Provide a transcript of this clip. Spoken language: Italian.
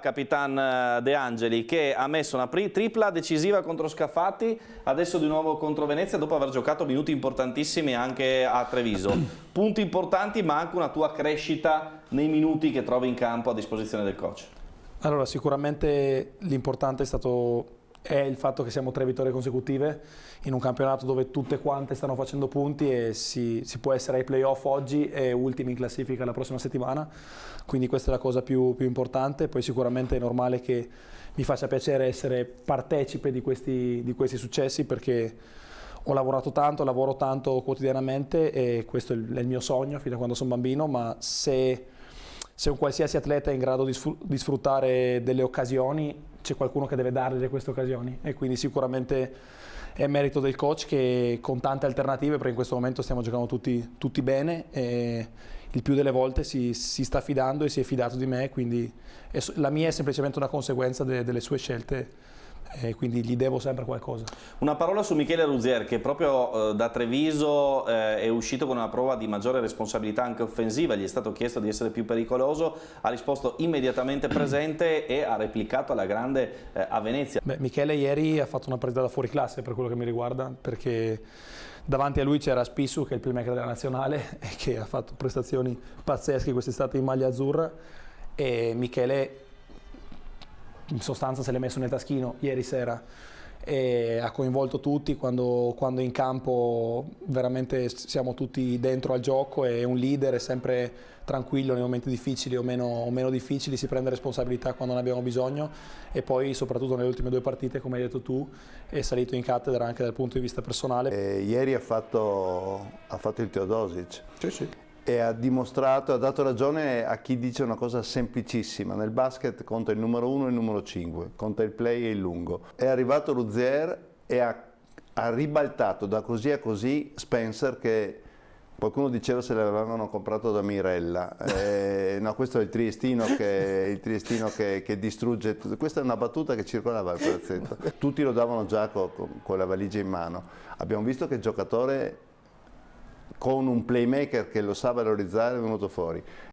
Capitan eh, De Angeli che ha messo una tripla decisiva contro Scafati, adesso di nuovo contro Venezia dopo aver giocato minuti importantissimi anche a Treviso. Punti importanti ma anche una tua crescita nei minuti che trovi in campo a disposizione del coach. Allora sicuramente l'importante è stato è il fatto che siamo tre vittorie consecutive in un campionato dove tutte quante stanno facendo punti e si, si può essere ai playoff oggi e ultimi in classifica la prossima settimana, quindi questa è la cosa più, più importante, poi sicuramente è normale che mi faccia piacere essere partecipe di questi, di questi successi perché ho lavorato tanto, lavoro tanto quotidianamente e questo è il mio sogno fino a quando sono bambino, ma se, se un qualsiasi atleta è in grado di sfruttare delle occasioni c'è qualcuno che deve dargli queste occasioni e quindi sicuramente è merito del coach che con tante alternative, perché in questo momento stiamo giocando tutti, tutti bene e il più delle volte si, si, sta fidando e si è fidato di me, quindi la mia è semplicemente una conseguenza de, delle sue scelte e eh, quindi gli devo sempre qualcosa. Una parola su Michele Ruzier che proprio eh, da Treviso eh, è uscito con una prova di maggiore responsabilità anche offensiva, gli è stato chiesto di essere più pericoloso, ha risposto immediatamente presente e ha replicato alla grande eh, a Venezia. Beh, Michele ieri ha fatto una partita da fuori classe per quello che mi riguarda perché davanti a lui c'era Spissu che è il playmaker della nazionale e che ha fatto prestazioni pazzesche quest'estate in maglia azzurra e Michele in sostanza se l'è messo nel taschino ieri sera e ha coinvolto tutti quando, quando, in campo veramente siamo tutti dentro al gioco e un leader è sempre tranquillo nei momenti difficili o meno, o meno difficili, si prende responsabilità quando ne abbiamo bisogno e poi soprattutto nelle ultime due partite, come hai detto tu, è salito in cattedra anche dal punto di vista personale. E ieri ha fatto, ha fatto il Teodosic. Sì, sì e ha dimostrato, ha dato ragione a chi dice una cosa semplicissima. Nel basket conta il numero 1 e il numero 5, conta il play e il lungo. È arrivato Ruzier e ha, ha, ribaltato da così a così Spencer che qualcuno diceva se l'avevano comprato da Mirella. Eh, no, questo è il triestino, che, il triestino che, che, distrugge Questa è una battuta che circolava al palazzetto. Tutti lo davano già con, con la valigia in mano. Abbiamo visto che il giocatore con un playmaker che lo sa valorizzare è venuto fuori.